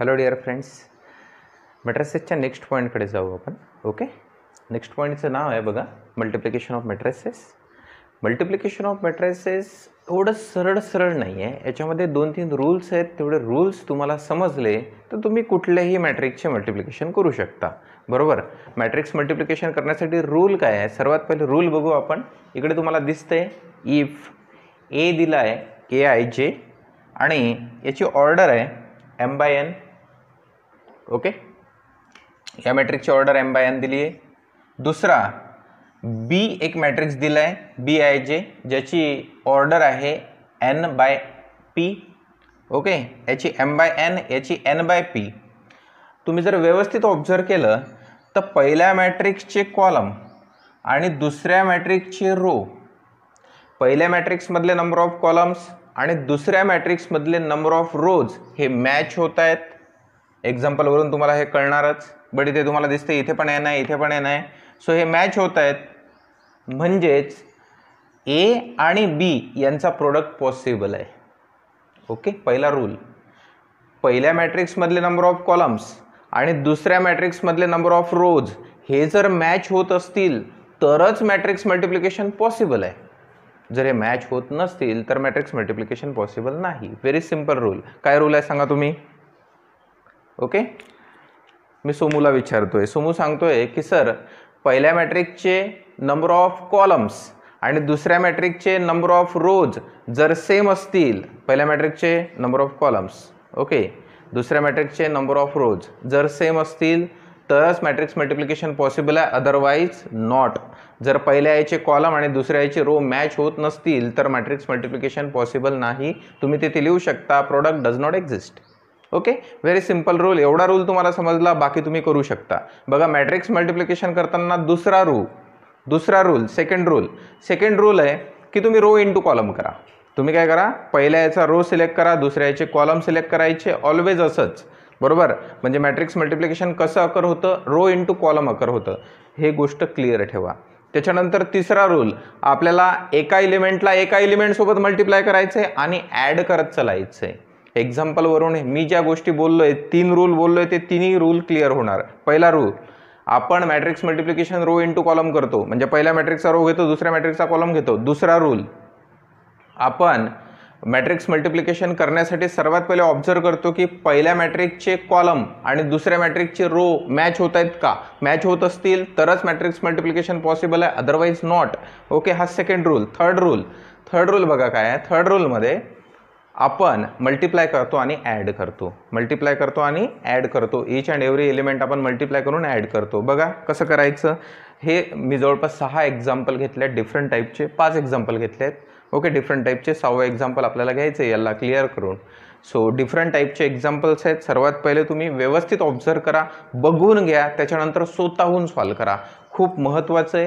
hello dear friends मॅट्रेसेसच्या next पॉईंटकडे जाऊ आपण ओके नेक्स्ट पॉईंटचं नाव आहे बघा multiplication of matrices multiplication of matrices एवढं सरळ सरळ नाही आहे याच्यामध्ये दोन तीन रूल्स आहेत तेवढे रूल्स तुम्हाला समजले तर तुम्ही कुठल्याही मॅट्रिक्सचे मल्टिप्लिकेशन करू शकता बरोबर मॅट्रिक्स मल्टिप्लिकेशन करण्यासाठी रूल काय आहे सर्वात पहिले रूल बघू आपण इकडे तुम्हाला दिसतंय इफ ए दिला आहे के आय जे आणि याची ऑर्डर आहे एम बाय एन ओके या मॅट्रिक्सची ऑर्डर एम बाय एन दिली आहे दुसरा बी एक मॅट्रिक्स दिला आहे बी आय जे ज्याची ऑर्डर आहे एन बाय पी ओके याची एम बाय एन याची एन बाय पी तुम्ही जर व्यवस्थित ऑब्झर्व केलं तर पहिल्या मॅट्रिक्सचे कॉलम आणि दुसऱ्या मॅट्रिक्सचे रो पहिल्या मॅट्रिक्समधले नंबर ऑफ कॉलम्स आणि दुसऱ्या मॅट्रिक्समधले नंबर ऑफ रोज हे मॅच होत आहेत एक्झाम्पलवरून तुम्हाला हे कळणारच बट इथे तुम्हाला दिसते इथे पण एन आहे इथे पण एन आहे सो हे मॅच होत आहेत म्हणजेच ए आणि बी यांचा प्रोडक्ट पॉसिबल आहे ओके पहिला रूल पहिल्या मॅट्रिक्समधले नंबर ऑफ कॉलम्स आणि दुसऱ्या मॅट्रिक्समधले नंबर ऑफ रोज हे जर मॅच होत असतील तरच मॅट्रिक्स मल्टिप्लिकेशन पॉसिबल आहे जर हे मॅच होत नसतील तर मॅट्रिक्स मल्टिप्लिकेशन पॉसिबल नाही व्हेरी सिम्पल रूल काय रूल आहे सांगा तुम्ही ओके मी सोमूला विचारतो आहे सोमू सांगतो आहे की सर पहिल्या मॅट्रिकचे नंबर ऑफ कॉलम्स आणि दुसऱ्या मॅट्रिकचे नंबर ऑफ रोज जर सेम असतील पहिल्या मॅट्रिकचे नंबर ऑफ कॉलम्स ओके दुसऱ्या मॅट्रिकचे नंबर ऑफ रोज जर सेम असतील तरच मॅट्रिक्स मल्टिप्लिकेशन पॉसिबल आहे अदरवाईज नॉट जर पहिल्या याचे कॉलम आणि दुसऱ्या याचे रो मॅच होत नसतील तर मॅट्रिक्स मल्टिप्लिकेशन पॉसिबल नाही तुम्ही तिथे लिहू शकता product does not exist okay very simple rule एवढा रूल तुम्हाला समजला बाकी तुम्ही करू शकता बघा मॅट्रिक्स मल्टिप्लिकेशन करताना दुसरा रूल दुसरा rule second rule second rule आहे की तुम्ही रो इन कॉलम करा तुम्ही काय करा पहिल्या याचा रो सिलेक्ट करा दुसऱ्या याचे कॉलम सिलेक्ट करायचे ऑलवेज असंच बरोबर म्हणजे मॅट्रिक्स मल्टिप्लिकेशन कसं अकर होतं रो इंटू कॉलम अकर होतं हे गोष्ट क्लिअर ठेवा त्याच्यानंतर तिसरा रूल आपल्याला एका इलिमेंटला एका इलिमेंटसोबत मल्टिप्लाय करायचं आहे आणि ॲड करत चलायचं आहे एक्झाम्पलवरून मी ज्या गोष्टी बोललो आहे तीन रूल बोललो आहे ते तिन्ही रूल क्लिअर होणार पहिला रूल आपण matrix multiplication row into column करतो म्हणजे पहिल्या मॅट्रिक्सचा रो घेतो दुसऱ्या मॅट्रिक्सचा कॉलम घेतो दुसरा रूल आपण मॅट्रिक्स मल्टिप्लिकेशन करण्यासाठी सर्वात पहिले ऑब्झर्व करतो की पहिल्या मॅट्रिकचे कॉलम आणि दुसऱ्या मॅट्रिकचे रो मॅच होत आहेत का मॅच होत असतील तरच मॅट्रिक्स मल्टिप्लिकेशन पॉसिबल आहे अदरवाईज नॉट ओके हा second rule third rule third rule बघा काय आहे थर्ड रूलमध्ये आपण मल्टिप्लाय करतो आणि ॲड करतो मल्टिप्लाय करतो आणि ॲड करतो ईच अँड एव्हरी एलिमेंट आपण मल्टिप्लाय करून ॲड करतो बघा कसं करायचं हे मी जवळपास सहा एक्झाम्पल घेतले आहेत डिफरंट टाईपचे पाच एक्झाम्पल घेतले आहेत ओके डिफरंट टाईपचे सहावं एक्झाम्पल आपल्याला घ्यायचं आहे याला क्लिअर करून सो डिफरंट टाईपचे एक्झाम्पल्स आहेत सर्वात पहिले तुम्ही व्यवस्थित ऑब्झर्व करा बघून घ्या त्याच्यानंतर स्वतःहून सॉल्व करा खूप महत्त्वाचं आहे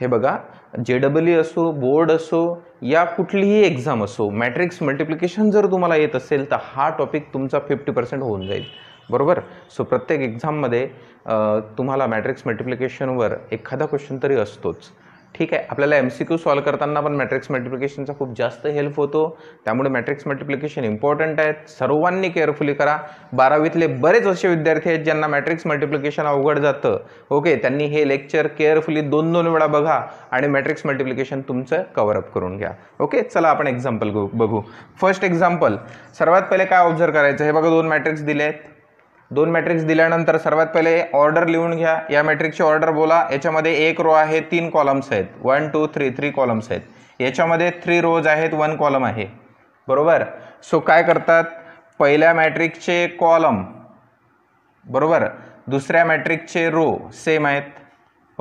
हे बघा जे डबल ई असो बोर्ड असो या कुठलीही एक्झाम असो मॅट्रिक्स मल्टिप्लिकेशन जर तुम्हाला येत असेल तर हा टॉपिक तुमचा फिफ्टी पर्सेंट होऊन जाईल बरोबर सो प्रत्येक एक्झाममध्ये तुम्हाला मॅट्रिक्स मल्टिप्लिकेशनवर एखादा क्वेश्चन तरी असतोच ठीक आहे आपल्याला एम सी क्यू सॉल्व करताना पण मॅट्रिक्स मल्टिप्लिकेशनचा खूप जास्त हेल्प होतो त्यामुळे मॅट्रिक्स मल्टिप्लिकेशन इम्पॉर्टंट आहेत सर्वांनी केअरफुली करा बारावीतले बरेच असे विद्यार्थी आहेत ज्यांना मॅट्रिक्स मल्टिप्लिकेशन अवघड जातं ओके त्यांनी हे लेक्चर केअरफुली दोन दोन वेळा बघा आणि मॅट्रिक्स मल्टिप्लिकेशन तुमचं अप करून घ्या ओके चला आपण एक्झाम्पल बघू फर्स्ट एक्झाम्पल सर्वात पहिले काय ऑब्झर्व करायचं हे बघा दोन मॅट्रिक्स दिले आहेत दोन मॅट्रिक्स दिल्यानंतर सर्वात पहिले ऑर्डर लिहून घ्या या मॅट्रिकची ऑर्डर बोला याच्यामध्ये एक रो आहे तीन कॉलम्स आहेत one two three three columns आहेत याच्यामध्ये थ्री रोज आहेत वन कॉलम आहे बरोबर सो काय करतात पहिल्या मॅट्रिकचे कॉलम बरोबर दुसऱ्या मॅट्रिकचे रो सेम आहेत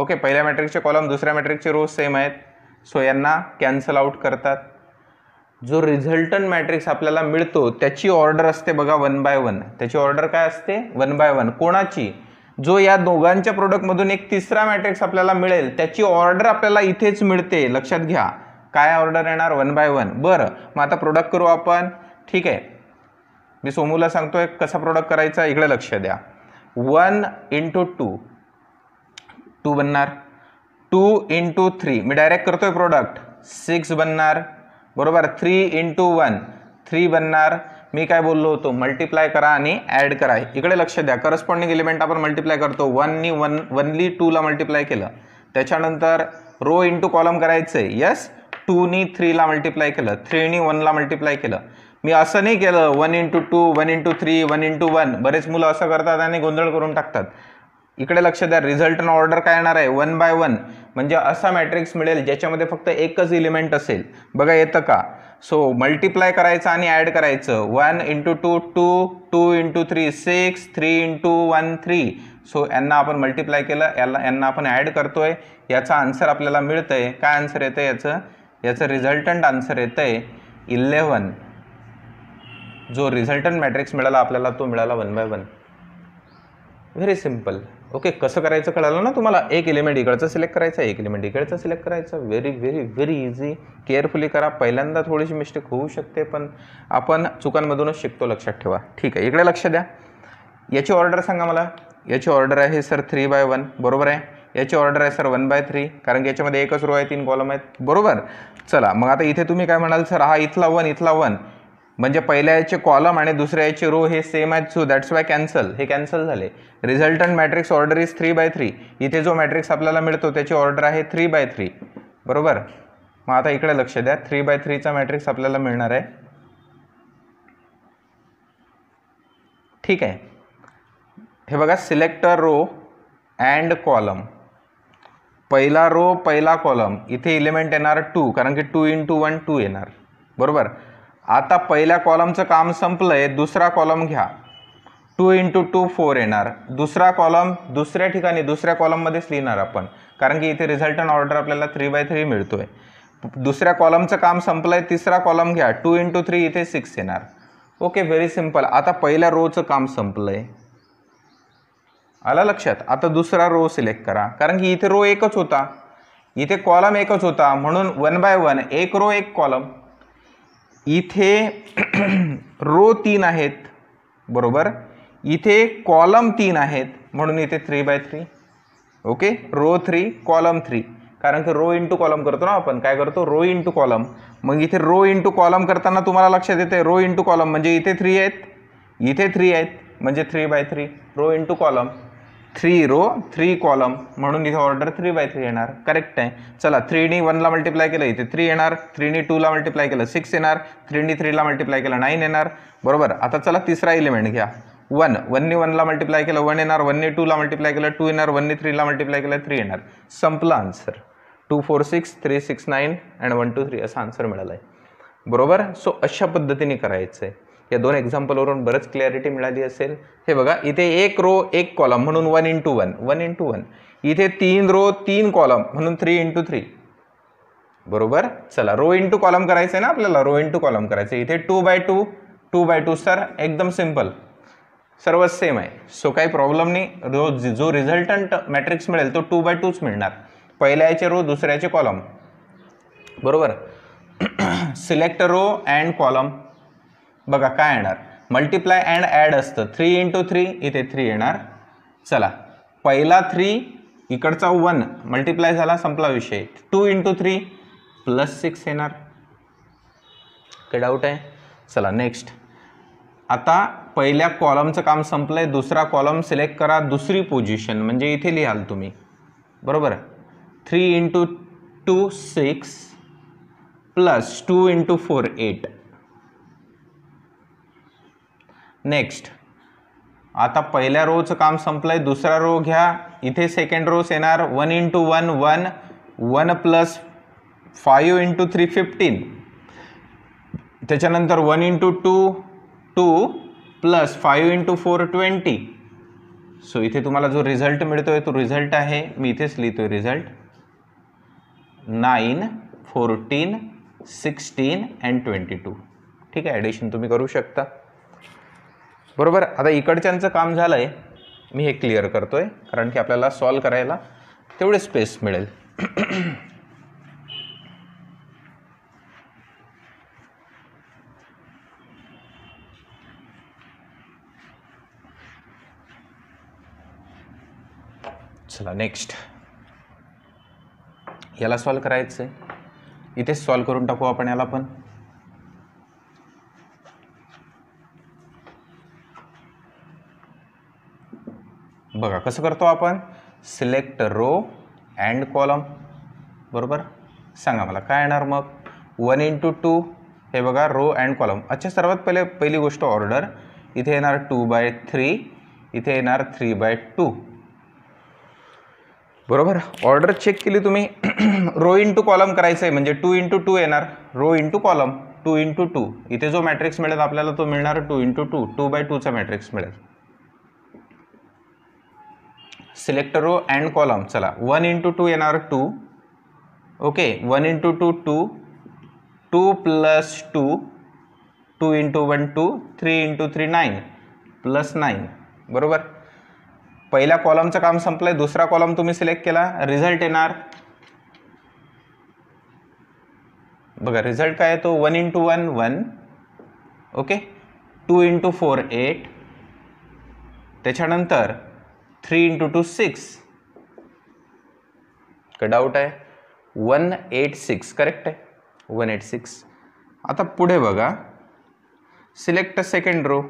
ओके पहिल्या मॅट्रिकचे कॉलम दुसऱ्या मॅट्रिकचे रो सेम आहेत सो यांना कॅन्सल आऊट करतात जो रिझल्टन मॅट्रिक्स आपल्याला मिळतो त्याची ऑर्डर असते बघा वन बाय वन त्याची ऑर्डर काय असते वन बाय वन कोणाची जो या दोघांच्या प्रोडक्टमधून एक तिसरा मॅट्रिक्स आपल्याला मिळेल त्याची ऑर्डर आपल्याला इथेच मिळते लक्षात घ्या काय ऑर्डर येणार वन बाय वन बरं मग आता प्रोडक्ट करू आपण ठीक आहे मी सोमूला सांगतोय कसा प्रोडक्ट करायचा इकडे लक्ष द्या वन इंटू टू टू बनणार टू इंटू थ्री मी डायरेक्ट करतोय प्रोडक्ट सिक्स बनणार बरोबर थ्री इंटू वन थ्री बनणार मी काय बोललो होतो मल्टिप्लाय करा आणि ॲड करा इकडे लक्ष द्या करस्पॉन्डिंग एलिमेंट आपण मल्टिप्लाय करतो वननी वन वनली टूला मल्टिप्लाय केलं त्याच्यानंतर रो इंटू कॉलम करायचं यस टूनी थ्रीला मल्टिप्लाय केलं थ्रीनी वनला मल्टिप्लाय केलं मी असं नाही केलं one into two one into three one into one बरेच मुलं असं करतात आणि गोंधळ करून टाकतात इकडे लक्ष द्या रिझल्टन ऑर्डर काय येणार आहे वन बाय वन म्हणजे असा मॅट्रिक्स मिळेल ज्याच्यामध्ये फक्त एकच इलिमेंट असेल बघा येतं का सो मल्टिप्लाय करायचं आणि ॲड करायचं one into two two two into three six three into one three so यांना आपण मल्टिप्लाय केलं याला यांना आपण ॲड करतो आहे याचा आन्सर आपल्याला मिळतं आहे काय आन्सर येतं याचं याचं रिझल्टंट आन्सर येतं आहे इलेवन जो रिझल्टंट मॅट्रिक्स मिळाला आपल्याला तो मिळाला one by one very simple okay कसं करायचं कळालं ना तुम्हाला एक एलिमेंट इकडचं सिलेक्ट करायचं एक एलिमेंट इकडचं सिलेक्ट करायचं very very very easy carefully करा पहिल्यांदा थोडीशी मिस्टेक होऊ शकते पण आपण चुकांमधूनच शिकतो लक्षात ठेवा ठीक आहे इकडे लक्ष द्या याची ऑर्डर सांगा मला याची ऑर्डर आहे सर थ्री बाय वन बरोबर आहे याची ऑर्डर आहे सर वन बाय थ्री कारण की याच्यामध्ये एकच रो आहे तीन कॉलम आहेत बरोबर चला मग आता इथे तुम्ही काय म्हणाल सर हा इथला वन इथला वन म्हणजे पहिल्या याचे कॉलम आणि दुसऱ्या याचे रो हे सेम आहेत सो दॅट्स वाय कॅन्सल हे कॅन्सल झाले resultant matrix order is three by three इथे जो मॅट्रिक्स आपल्याला मिळतो त्याची ऑर्डर आहे थ्री बाय थ्री बरोबर मग आता इकडे लक्ष द्या थ्री बाय थ्रीचा मॅट्रिक्स आपल्याला मिळणार आहे ठीक आहे हे बघा सिलेक्टर रो अँड कॉलम पहिला रो पहिला कॉलम इथे इलिमेंट येणार टू कारण की two in two one two येणार बरोबर आता पहिल्या कॉलमचं काम संपलं आहे दुसरा कॉलम घ्या टू इंटू टू फोर येणार दुसरा कॉलम दुसऱ्या ठिकाणी दुसऱ्या कॉलममध्येच लिहिणार आपण कारण की इथे रिझल्टन ऑर्डर आपल्याला थ्री बाय थ्री मिळतो आहे दुसऱ्या कॉलमचं काम संपलं आहे तिसरा कॉलम घ्या टू इंटू थ्री इथे सिक्स येणार ओके व्हेरी सिम्पल आता पहिल्या रोचं काम संपलं आहे आला लक्षात आता दुसरा रो सिलेक्ट करा कारण की इथे रो एकच होता इथे कॉलम एकच होता म्हणून वन बाय वन एक रो एक कॉलम इथे रो तीन आहेत बरोबर इथे कॉलम तीन आहेत म्हणून इथे three by three okay row three column three कारण की रो इंटू कॉलम करतो ना आपण काय करतो रो इंटू कॉलम मग इथे रो इंटू कॉलम करताना तुम्हाला लक्षात येते रो इंटू कॉलम म्हणजे इथे थ्री आहेत इथे थ्री आहेत म्हणजे three by three row into column three row three column म्हणून इथे ऑर्डर थ्री बाय थ्री येणार करेक्ट आहे चला थ्रीनी वनला मल्टिप्लाय केलं इथे थ्री येणार थ्रीनी टूला मल्टिप्लाय केलं सिक्स येणार थ्रीनी थ्रीला मल्टिप्लाय केलं नाईन येणार बरोबर आता चला तिसरा इलिमेंट घ्या वन वननी वनला मल्टिप्लाय केलं वन येणार वननी टूला मल्टिप्लाय केलं टू येणार वननी थ्रीला मल्टिप्लाय केलं थ्री येणार संपला answer two four six three six nine and one two three असा आन्सर मिळाला आहे बरोबर सो अशा पद्धतीने करायचं आहे या दोन एक्झाम्पलवरून बरंच क्लॅरिटी मिळाली असेल हे बघा इथे एक रो एक कॉलम म्हणून one into one one into one इथे तीन रो तीन कॉलम म्हणून थ्री इंटू थ्री बरोबर चला रो इंटू कॉलम करायचं आहे ना आपल्याला रो इंटू कॉलम करायचं इथे two by two two by two sir एकदम सिम्पल सर्व सेम आहे सो काही प्रॉब्लेम नाही रो जो रिझल्टंट मॅट्रिक्स मिळेल तो टू बाय टूच मिळणार पहिल्या याचे रो दुसऱ्याचे कॉलम बरोबर सिलेक्ट रो अँड कॉलम बघा काय येणार मल्टिप्लाय अँड ॲड असतं थ्री इंटू थ्री इथे थ्री येणार चला पहिला थ्री इकडचा वन मल्टिप्लाय झाला संपला विषय two into three plus six येणार काय डाऊट आहे चला नेक्स्ट आता पहिल्या कॉलमचं काम संपलं आहे दुसरा कॉलम सिलेक्ट करा दुसरी पोझिशन म्हणजे इथे लिहाल तुम्ही बरोबर three into two six plus two into four eight next आता पहिल्या रोचं काम संपलं आहे दुसरा रो घ्या इथे सेकंड रोस येणार one into one one one plus five into three fifteen त्याच्यानंतर one into two two plus five into four twenty so इथे तुम्हाला जो रिझल्ट मिळतो आहे तो रिझल्ट आहे मी इथेच लिहितो आहे result nine fourteen sixteen and twenty two ठीक आहे ॲडिशन तुम्ही करू शकता बरोबर आता इकडच्यांचं काम झालं आहे मी हे क्लिअर करतो आहे कारण की आपल्याला सॉल्व करायला तेवढे स्पेस मिळेल चला नेक्स्ट याला सॉल्व करायचं आहे इथेच सॉल्व करून टाकू आपण याला पण बघा कसं करतो आपण सिलेक्ट रो अँड कॉलम बरोबर सांगा मला काय येणार मग वन इंटू टू हे बघा रो अँड कॉलम अच्छा सर्वात पहिले पहिली गोष्ट ऑर्डर इथे येणार टू बाय थ्री इथे येणार थ्री बाय टू बरोबर ऑर्डर चेक केली तुम्ही रो इंटू कॉलम करायचं आहे म्हणजे टू इंटू टू येणार row into column two into two इथे जो मॅट्रिक्स मिळेल आपल्याला तो मिळणार two into two two by टूचा मॅट्रिक्स मिळेल सिलेक्ट रो अँड कॉलम चला वन इंटू टू येणार two okay one into two two two plus two two into one two three into three nine plus nine बरोबर पहिल्या कॉलमचं काम संपलं आहे दुसरा कॉलम तुम्ही सिलेक्ट केला रिझल्ट येणार बघा रिझल्ट काय तो one into one one okay two into four eight त्याच्यानंतर थ्री इंटू टू सिक्स का डाऊट आहे वन एट सिक्स करेक्ट आहे वन एट सिक्स आता पुढे बघा सिलेक्ट सेकंड रो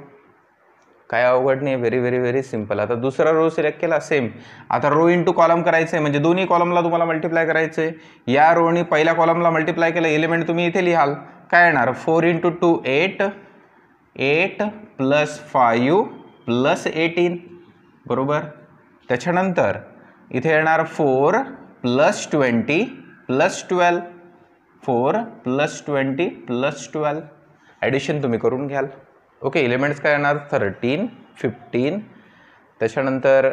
काय अवघड नाही व्हेरी व्हेरी व्हेरी सिम्पल आता दुसरा रो सिलेक्ट केला सेम आता रो इंटू कॉलम करायचं आहे म्हणजे दोन्ही कॉलमला तुम्हाला मल्टिप्लाय करायचं आहे या रोनी पहिल्या कॉलमला मल्टिप्लाय केलं एलिमेंट तुम्ही इथे लिहाल काय येणार four into two eight eight plus five plus eighteen बरोबर त्याच्यानंतर इथे येणार four plus twenty plus twelve four plus twenty plus twelve addition तुम्ही करून घ्याल ओके इलेमेंट्स काय येणार थर्टीन फिफ्टीन त्याच्यानंतर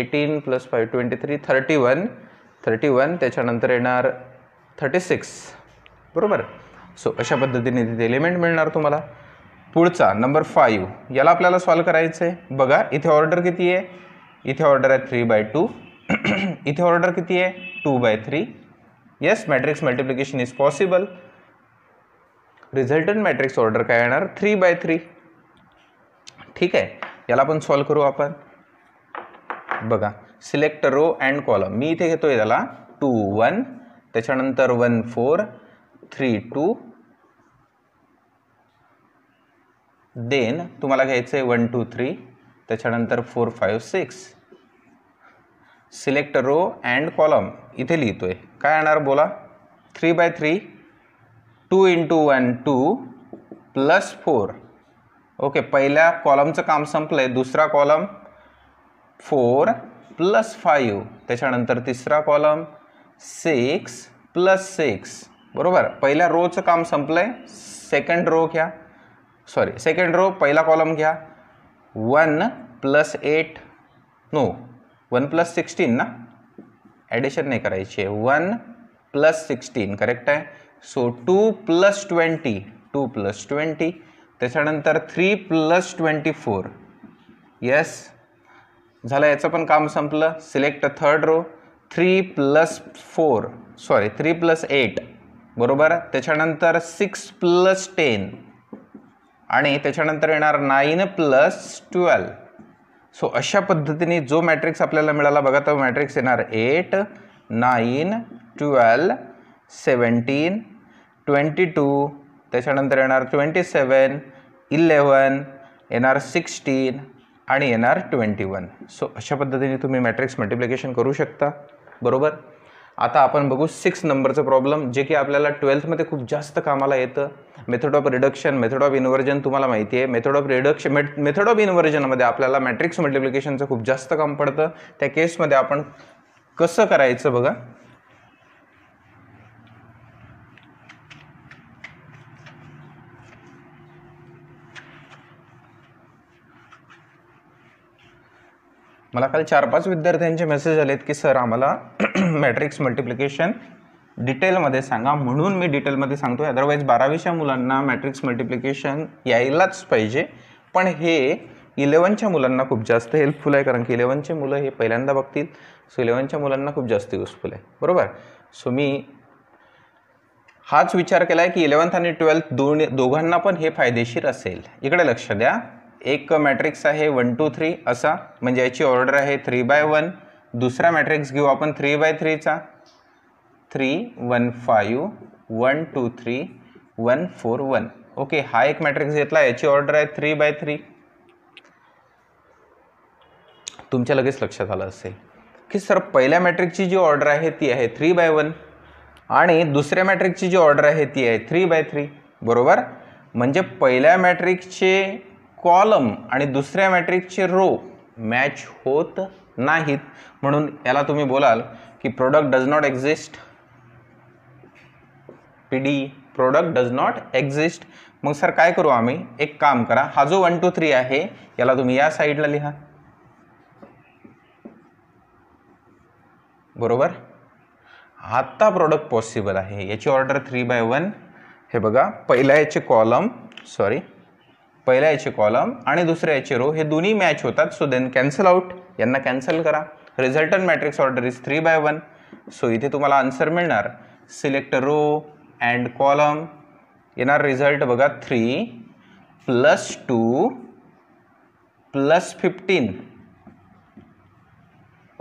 eighteen plus five twenty three thirty one thirty one त्याच्यानंतर येणार थर्टी सिक्स बरोबर सो अशा पद्धतीने तिथे एलिमेंट मिळणार तुम्हाला पुढचा नंबर फाईव्ह याला आपल्याला सॉल्व करायचं आहे बघा इथे ऑर्डर किती आहे इथे ऑर्डर आहे थ्री बाय टू इथे ऑर्डर किती आहे two by three yes matrix multiplication is possible resultant matrix order काय येणार थ्री बाय थ्री ठीक आहे याला पण सॉल्व करू आपण बघा सिलेक्ट रो अँड कॉलम मी इथे घेतो आहे त्याला टू वन त्याच्यानंतर one four three two then तुम्हाला घ्यायचं आहे वन टू थ्री त्याच्यानंतर four five six select row and column इथे लिहितो आहे काय येणार बोला three by three two into one two plus four okay पहिल्या कॉलमचं काम संपलं आहे दुसरा कॉलम फोर प्लस फाईव्ह त्याच्यानंतर तिसरा कॉलम सिक्स प्लस सिक्स बरोबर पहिल्या रोचं काम संपलं आहे सेकंड रो घ्या सॉरी सेकंड रो पहिला कॉलम घ्या one plus eight no one plus sixteen ना ॲडिशन नाही करायची आहे वन प्लस सिक्स्टीन करेक्ट आहे so two plus twenty two plus twenty त्याच्यानंतर three plus twenty four yes झालं याचं पण काम संपलं select third row three plus four sorry three plus eight बरोबर त्याच्यानंतर सिक्स प्लस टेन आणि त्याच्यानंतर येणार नाईन प्लस ट्वेल्व सो अशा पद्धतीने जो मॅट्रिक्स आपल्याला मिळाला बघा तो मॅट्रिक्स येणार eight nine twelve seventeen twenty two त्याच्यानंतर येणार ट्वेंटी सेवन इलेवन येणार सिक्स्टीन आणि येणार ट्वेंटी वन सो अशा पद्धतीने तुम्ही मॅट्रिक्स मल्टिप्लिकेशन करू शकता बरोबर आता आपण बघू सिक्स नंबरचं प्रॉब्लेम जे की आपल्याला ट्वेल्थमध्ये खूप जास्त कामाला येतं method of reduction method of inversion तुम्हाला माहिती आहे method of reduction method of इन्व्हर्जनमध्ये आपल्याला मॅट्रिक्स मल्टिप्लिकेशनचं खूप जास्त काम पडतं त्या केसमध्ये आपण कसं करायचं बघा मला काल चार पाच विद्यार्थ्यांचे मेसेज आलेत की सर आम्हाला मॅट्रिक्स मल्टिप्लिकेशन डिटेलमध्ये सांगा म्हणून मी डिटेलमध्ये सांगतो अदरवाईज बारावीच्या मुलांना मॅट्रिक्स मल्टिप्लिकेशन यायलाच पाहिजे पण हे इलेवनच्या मुलांना खूप जास्त हेल्पफुल आहे कारण की इलेवनचे मुलं हे पहिल्यांदा बघतील सो इलेवनच्या मुलांना खूप जास्त युजफुल आहे बरोबर सो मी हाच विचार केला आहे की इलेवन्थ आणि ट्वेल्थ दोन दोघांना पण हे फायदेशीर असेल इकडे लक्ष द्या एक मॅट्रिक्स आहे वन टू थ्री असा म्हणजे याची ऑर्डर आहे थ्री बाय वन दुसरा मॅट्रिक्स घेऊ आपण थ्री बाय थ्रीचा three one five one two three one four one okay हा एक मॅट्रिक्स घेतला याची ऑर्डर आहे थ्री बाय थ्री तुमच्या लगेच लक्षात आलं असेल की सर पहिल्या मॅट्रिकची जी ऑर्डर आहे ती आहे थ्री बाय वन आणि दुसऱ्या मॅट्रिकची जी ऑर्डर आहे ती आहे थ्री बाय थ्री बरोबर म्हणजे पहिल्या मॅट्रिकचे कॉलम आणि दुसऱ्या मॅट्रिक्सचे रो मॅच होत नाहीत म्हणून याला तुम्ही बोलाल की product does not exist P D product does not exist मग सर काय करू आम्ही एक काम करा हा जो वन टू थ्री आहे याला तुम्ही या साईडला लिहा बरोबर आत्ता प्रोडक्ट पॉसिबल आहे याची ऑर्डर थ्री बाय वन हे बघा पहिल्या याचे कॉलम सॉरी पहिल्या याचे कॉलम आणि दुसऱ्या याचे रो हे दोन्ही मॅच होतात सो देन कॅन्सल आउट यांना कॅन्सल करा resultant matrix order is three by one so इथे तुम्हाला आन्सर मिळणार सिलेक्ट रो अँड कॉलम येणार रिझल्ट बघा three plus two plus fifteen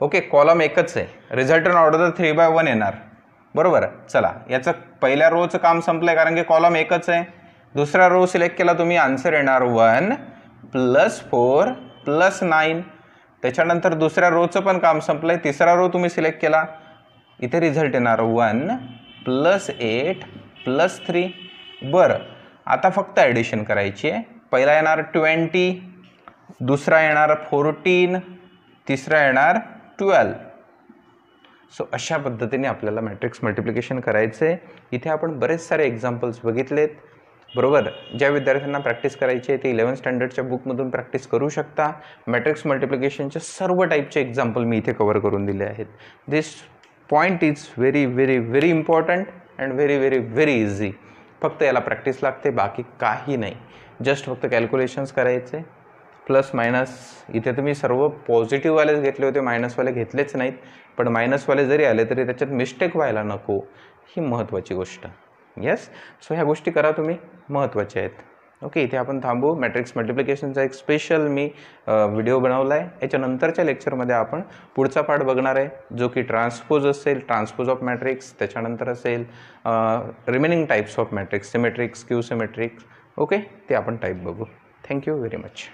okay column एकच आहे resultant order three by one येणार बरोबर चला याचं पहिल्या रोचं काम संपलं आहे कारण की कॉलम एकच आहे दुसरा रो सिलेक्ट केला तुम्ही आन्सर येणार one plus four plus nine त्याच्यानंतर दुसऱ्या रोचं पण काम संपलं आहे तिसरा रो तुम्ही सिलेक्ट केला इथे रिझल्ट येणार one plus eight plus three बरं आता फक्त ॲडिशन करायची आहे पहिला येणार ट्वेंटी दुसरा येणार फोर्टीन तिसरा येणार ट्वेल्व सो अशा पद्धतीने आपल्याला मॅट्रिक्स मल्टिप्लिकेशन करायचं आहे इथे आपण बरेच सारे एक्झाम्पल्स बघितलेत बरोबर ज्या विद्यार्थ्यांना प्रॅक्टिस करायची आहे ते इलेवन स्टँडर्डच्या बुकमधून प्रॅक्टिस करू शकता मॅट्रिक्स मल्टिप्लिकेशनचे सर्व टाईपचे एक्झाम्पल मी इथे कवर करून दिले आहेत this point is very very very important and very very very easy फक्त याला प्रॅक्टिस लागते बाकी काही नाही जस्ट फक्त कॅल्क्युलेशन्स करायचे प्लस मायनस इथे तुम्ही सर्व पॉझिटिव्हवालेच घेतले होते मायनसवाले घेतलेच नाहीत पण मायनसवाले जरी आले तरी त्याच्यात मिस्टेक व्हायला नको ही महत्त्वाची गोष्ट येस सो ह्या गोष्टी करा तुम्ही महत्त्वाचे आहेत ओके इथे आपण थांबू मॅट्रिक्स मल्टिप्लिकेशनचा एक स्पेशल मी व्हिडिओ बनवला आहे याच्यानंतरच्या लेक्चरमध्ये आपण पुढचा पार्ट बघणार आहे जो की ट्रान्सपोज असेल ट्रान्सपोज ऑफ मॅट्रिक्स त्याच्यानंतर असेल remaining types of matrix symmetric skew symmetric okay ते आपण टाईप बघू थँक्यू व्हेरी मच